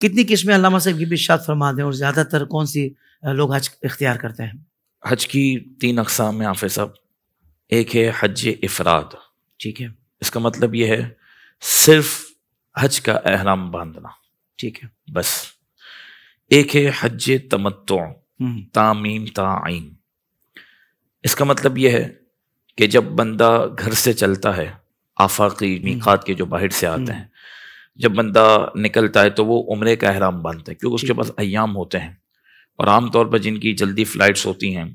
कितनी किस्में अलामा साहब की भी शाद फरमा दें और ज़्यादातर कौन सी लोग हज इख्तियार करते हैं हज की तीन अकसाम में आफे साहब एक है हज इफराद ठीक है इसका मतलब यह है सिर्फ हज का अहराम बांधना ठीक है बस एक है हज तमत्तो हम्म। तामीम ताइन इसका मतलब यह है कि जब बंदा घर से चलता है आफाकी हम्म। मीकात के जो बाहर से आते हम्म। हैं जब बंदा निकलता है तो वो उम्र का अहराम बांधते हैं क्योंकि उसके पास अयाम होते हैं और आमतौर पर जिनकी जल्दी फ़्लाइट्स होती हैं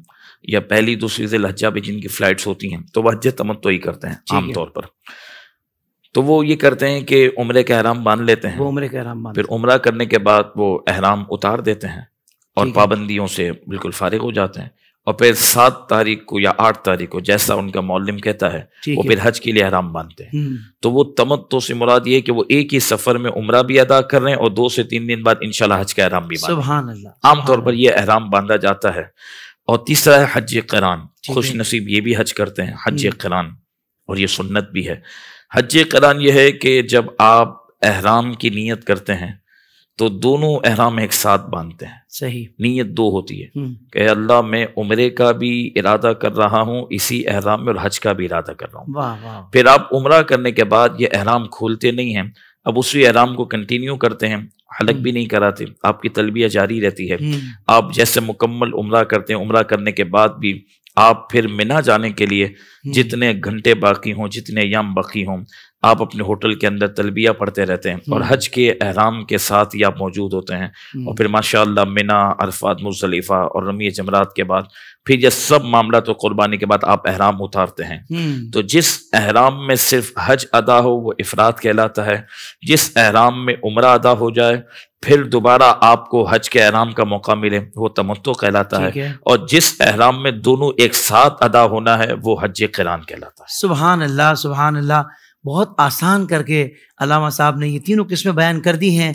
या पहली दूसरी से लज्जा पर जिनकी फ़्लाइट्स होती हैं तो वह हज तमत्तो तो ही करते हैं आमतौर पर तो वो ये करते हैं कि उम्र का अहराम बांध लेते हैं वो उम्र का अहराम फिर उम्र करने के बाद वो अहराम उतार देते हैं और पाबंदियों से बिल्कुल फारिग हो जाते हैं और फिर सात तारीख को या आठ तारीख को जैसा उनका मौलिम कहता है वो फिर हज के लिए हराम बांधते हैं हम्म। तो वो तमत्तो से मुराद ये कि वो एक ही सफर में उम्र भी अदा कर रहे हैं और दो से तीन दिन बाद इनशाला हज का आराम भी आमतौर पर यह अहराम बांधा जाता है और तीसरा है हज करान खुश नसीब ये भी हज करते हैं हज हम्म। करान और ये सुन्नत भी है हज करान यह है कि जब आप अहराम की नीयत करते हैं तो दोनों अहराम एक साथ बांधते हैं सही नीयत दो होती है हम्म। कि अल्लाह मैं उम्रे का भी इरादा कर रहा हूँ इसी अहराम में और हज का भी इरादा कर रहा हूँ फिर आप उम्र करने के बाद ये अहराम खोलते नहीं हैं अब उसी अहराम को कंटिन्यू करते हैं हलक हम्म। भी नहीं कराते आपकी तलबिया जारी रहती है हम्म। आप जैसे मुकम्मल उम्र करते हैं उम्र करने के बाद भी आप फिर मिना जाने के लिए जितने घंटे बाकी हों जितने याम बाकी हों आप अपने होटल के अंदर तलबिया पढ़ते रहते हैं और हम्म। हज के अहराम के साथ ही आप मौजूद होते हैं हम्म। और फिर माशा मिना अरफात मुसलीफा और रमी जमरात के बाद फिर यह सब मामला तो कुर्बानी के बाद आप अहराम उतारते हैं हम्म। तो जिस अहराम में सिर्फ हज अदा हो वो इफरात कहलाता है जिस अहराम में उम्र अदा हो जाए फिर दोबारा आपको हज के अहराम का मौका मिले वो तमत्तो कहलाता है।, है और जिस अहराम में दोनों एक साथ अदा होना है वो हज करान कहलाता है सुबहान अल्लाह सुबहान अल्लाह बहुत आसान करके अलामा साहब ने ये तीनों किस्में बयान कर दी हैं